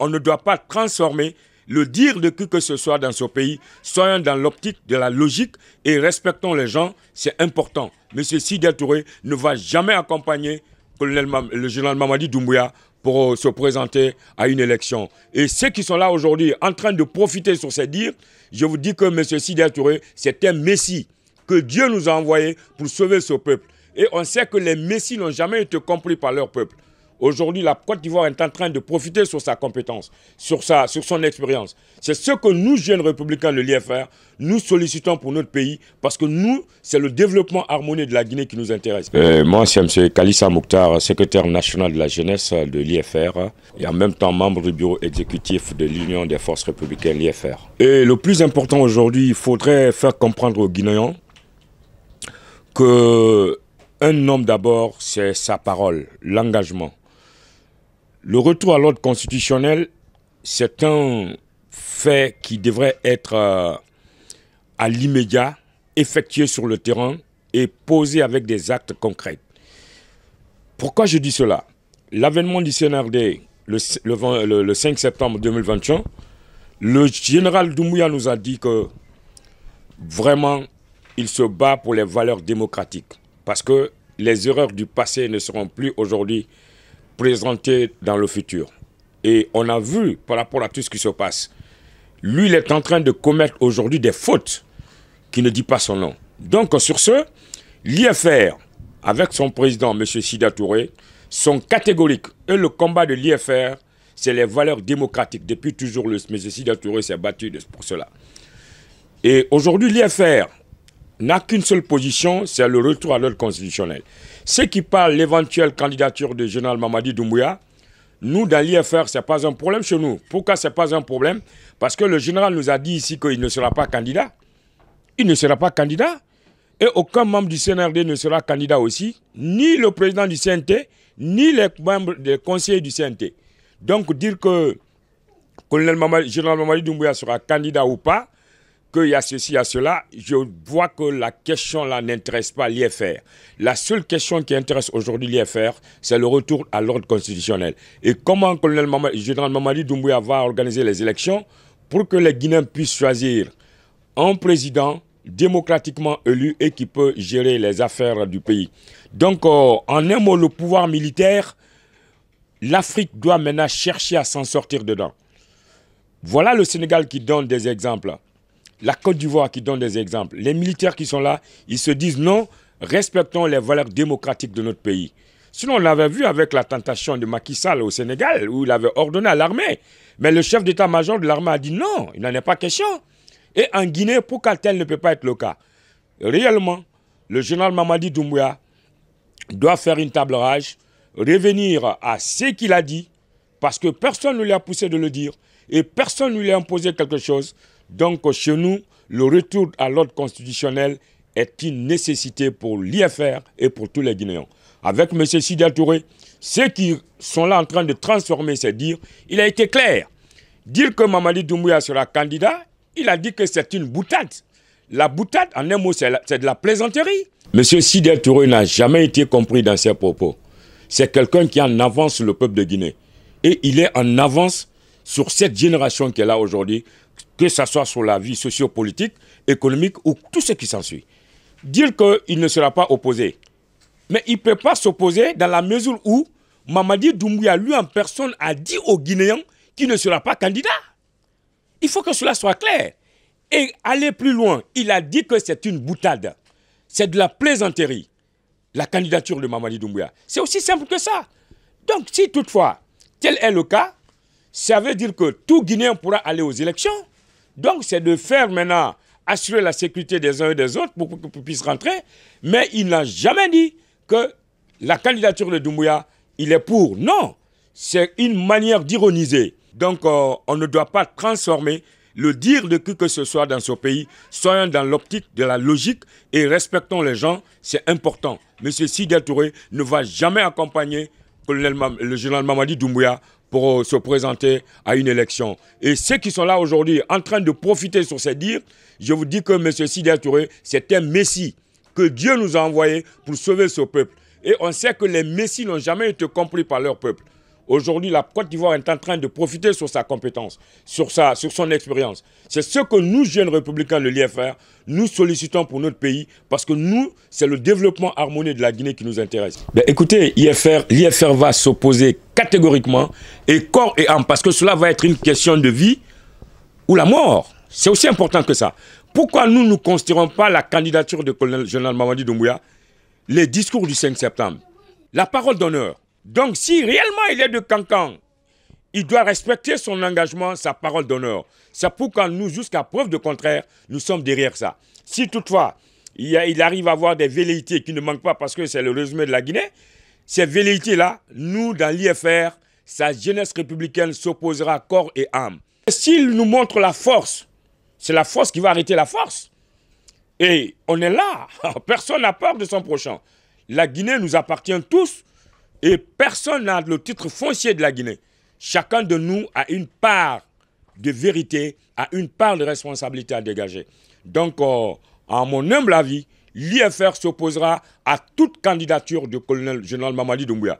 On ne doit pas transformer le dire de qui que ce soit dans ce pays. Soyons dans l'optique de la logique et respectons les gens, c'est important. Monsieur Sidel Touré ne va jamais accompagner le général Mamadi Doumbouya pour euh, se présenter à une élection. Et ceux qui sont là aujourd'hui en train de profiter sur ces dires, je vous dis que M. Sidel Touré, c'est un messie que Dieu nous a envoyé pour sauver ce peuple. Et on sait que les messies n'ont jamais été compris par leur peuple. Aujourd'hui, la Côte d'Ivoire est en train de profiter sur sa compétence, sur, sa, sur son expérience. C'est ce que nous, jeunes républicains de l'IFR, nous sollicitons pour notre pays, parce que nous, c'est le développement harmonieux de la Guinée qui nous intéresse. Euh, moi, c'est M. Kalissa Mouktar, secrétaire national de la jeunesse de l'IFR, et en même temps membre du bureau exécutif de l'Union des forces républicaines, l'IFR. Et le plus important aujourd'hui, il faudrait faire comprendre aux Guinéens que un homme d'abord, c'est sa parole, l'engagement. Le retour à l'ordre constitutionnel, c'est un fait qui devrait être euh, à l'immédiat, effectué sur le terrain et posé avec des actes concrets. Pourquoi je dis cela L'avènement du CNRD le, 5 septembre 2021, le général Doumouya nous a dit que vraiment, il se bat pour les valeurs démocratiques. Parce que les erreurs du passé ne seront plus aujourd'hui présenté dans le futur. Et on a vu par rapport à tout ce qui se passe, lui, il est en train de commettre aujourd'hui des fautes qui ne dit pas son nom. Donc sur ce, l'IFR, avec son président, M. Sida Touré, sont catégoriques. Et le combat de l'IFR, c'est les valeurs démocratiques. Depuis toujours, le, M. Sida Touré s'est battu pour cela. Et aujourd'hui, l'IFR, n'a qu'une seule position, c'est le retour à l'ordre constitutionnel. Ce qui de l'éventuelle candidature du général Mamadi Doumbouya, nous, dans l'IFR, ce n'est pas un problème chez nous. Pourquoi ce n'est pas un problème Parce que le général nous a dit ici qu'il ne sera pas candidat. Il ne sera pas candidat. Et aucun membre du CNRD ne sera candidat aussi, ni le président du CNT, ni les membres des conseillers du CNT. Donc dire que le général Mamadi Doumbouya sera candidat ou pas, qu'il y a ceci, il cela, je vois que la question là n'intéresse pas l'IFR. La seule question qui intéresse aujourd'hui l'IFR, c'est le retour à l'ordre constitutionnel. Et comment colonel général Mamadi Doumbouya va organiser les élections pour que les Guinéens puissent choisir un président démocratiquement élu et qui peut gérer les affaires du pays. Donc, euh, en un mot, le pouvoir militaire, l'Afrique doit maintenant chercher à s'en sortir dedans. Voilà le Sénégal qui donne des exemples la Côte d'Ivoire qui donne des exemples. Les militaires qui sont là, ils se disent non, respectons les valeurs démocratiques de notre pays. Sinon, on l'avait vu avec la tentation de Macky Sall au Sénégal, où il avait ordonné à l'armée. Mais le chef d'état-major de l'armée a dit non, il n'en est pas question. Et en Guinée, pourquoi tel ne peut pas être le cas Réellement, le général Mamadi Doumbouya doit faire une table rage, revenir à ce qu'il a dit, parce que personne ne lui a poussé de le dire, et personne ne lui a imposé quelque chose. Donc chez nous, le retour à l'ordre constitutionnel est une nécessité pour l'IFR et pour tous les Guinéens. Avec M. Sidel Touré, ceux qui sont là en train de transformer ces dires, il a été clair. Dire que Mamadi Doumbouya sera candidat, il a dit que c'est une boutade. La boutade, en un mot, c'est de la plaisanterie. M. Sidel Touré n'a jamais été compris dans ses propos. C'est quelqu'un qui est en avance sur le peuple de Guinée. Et il est en avance sur cette génération qui est là aujourd'hui, que ce soit sur la vie sociopolitique, économique ou tout ce qui s'ensuit. Dire qu'il ne sera pas opposé, mais il ne peut pas s'opposer dans la mesure où Mamadi Doumbouya, lui en personne, a dit aux Guinéens qu'il ne sera pas candidat. Il faut que cela soit clair. Et aller plus loin, il a dit que c'est une boutade. C'est de la plaisanterie, la candidature de Mamadi Doumbouya. C'est aussi simple que ça. Donc, si toutefois, tel est le cas, ça veut dire que tout Guinéen pourra aller aux élections. Donc, c'est de faire maintenant assurer la sécurité des uns et des autres pour, qu'on puisse rentrer. Mais il n'a jamais dit que la candidature de Doumbouya, il est pour. Non, c'est une manière d'ironiser. Donc, euh, on ne doit pas transformer le dire de qui que ce soit dans ce pays. Soyons dans l'optique de la logique et respectons les gens, c'est important. Monsieur Sidel Touré ne va jamais accompagner le général Mamadi Doumbouya pour euh, se présenter à une élection. Et ceux qui sont là aujourd'hui en train de profiter sur ces dires, je vous dis que M. Sidé Touré, c'est un messie que Dieu nous a envoyé pour sauver ce peuple. Et on sait que les messies n'ont jamais été compris par leur peuple. Aujourd'hui, la Côte d'Ivoire est en train de profiter sur sa compétence, sur, sa, sur son expérience. C'est ce que nous, jeunes républicains de l'IFR, nous sollicitons pour notre pays, parce que nous, c'est le développement harmonieux de la Guinée qui nous intéresse. Ben, écoutez, l'IFR va s'opposer catégoriquement, et corps et âme, parce que cela va être une question de vie ou la mort. C'est aussi important que ça. Pourquoi nous ne considérons pas la candidature de colonel général Mamadi Doumbouya, les discours du 5 septembre, la parole d'honneur donc si réellement il est de Cancan, il doit respecter son engagement, sa parole d'honneur. C'est quand nous, jusqu'à preuve de contraire, nous sommes derrière ça. Si toutefois, il, il arrive à avoir des velléités qui ne manquent pas parce que c'est le résumé de la Guinée, ces velléités-là, nous, dans l'IFR, sa jeunesse républicaine s'opposera corps et âme. S'il nous montre la force, c'est la force qui va arrêter la force. Et on est là. Personne n'a peur de son prochain. La Guinée nous appartient tous. Et personne n'a le titre foncier de la Guinée. Chacun de nous a une part de vérité, a une part de responsabilité à dégager. Donc, à euh, en mon humble avis, l'IFR s'opposera à toute candidature du colonel général Mamadi Doumbouya.